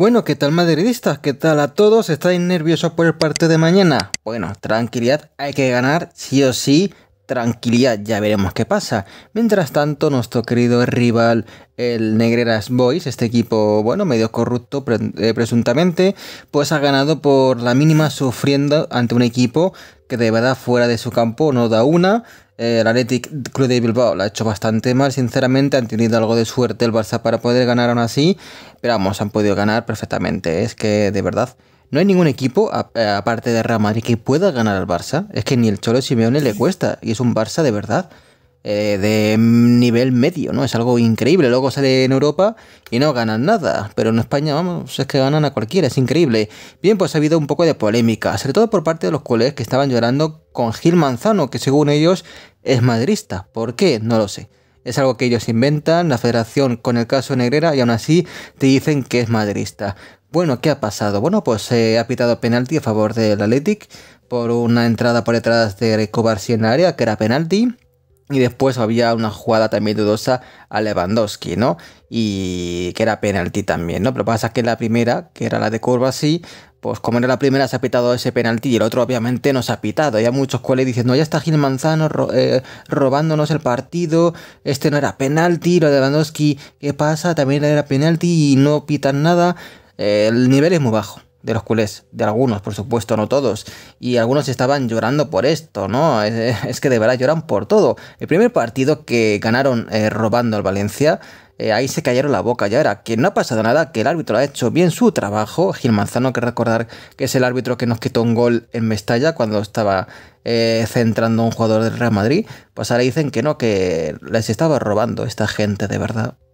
Bueno, ¿qué tal madridistas? ¿Qué tal a todos? ¿Estáis nerviosos por el partido de mañana? Bueno, tranquilidad, hay que ganar sí o sí. Tranquilidad, ya veremos qué pasa. Mientras tanto, nuestro querido rival, el Negreras Boys, este equipo, bueno, medio corrupto eh, presuntamente, pues ha ganado por la mínima sufriendo ante un equipo que de verdad fuera de su campo no da una. Eh, el Athletic Club de Bilbao la ha hecho bastante mal, sinceramente. Han tenido algo de suerte el Barça para poder ganar aún así. Pero vamos, han podido ganar perfectamente. Es que de verdad. No hay ningún equipo, eh, aparte de Real Madrid, que pueda ganar al Barça. Es que ni el Cholo Simeone le cuesta. Y es un Barça de verdad eh, de nivel medio, ¿no? Es algo increíble. Luego sale en Europa y no ganan nada, pero en España, vamos, es que ganan a cualquiera, es increíble. Bien, pues ha habido un poco de polémica, sobre todo por parte de los colegas que estaban llorando con Gil Manzano, que según ellos es madrista. ¿Por qué? No lo sé. Es algo que ellos inventan, la federación con el caso Negrera, y aún así te dicen que es madrista. Bueno, ¿qué ha pasado? Bueno, pues se eh, ha pitado penalti a favor del Athletic por una entrada por detrás de Barsi en el área, que era penalti. Y después había una jugada también dudosa a Lewandowski, ¿no? Y que era penalti también, ¿no? Pero pasa que la primera, que era la de curva así, pues como era la primera se ha pitado ese penalti y el otro obviamente no se ha pitado. Hay muchos cuales dicen, no, ya está Gil Manzano eh, robándonos el partido, este no era penalti, lo de Lewandowski, ¿qué pasa? También era penalti y no pitan nada. Eh, el nivel es muy bajo de los culés, de algunos, por supuesto, no todos, y algunos estaban llorando por esto, ¿no? Es, que de verdad lloran por todo. El primer partido que ganaron eh, robando al Valencia, eh, ahí se cayeron la boca, ya era que no ha pasado nada, que el árbitro ha hecho bien su trabajo, Gil Manzano, que recordar que es el árbitro que nos quitó un gol en Mestalla cuando estaba eh, centrando un jugador del Real Madrid, pues ahora dicen que no, que les estaba robando esta gente de verdad.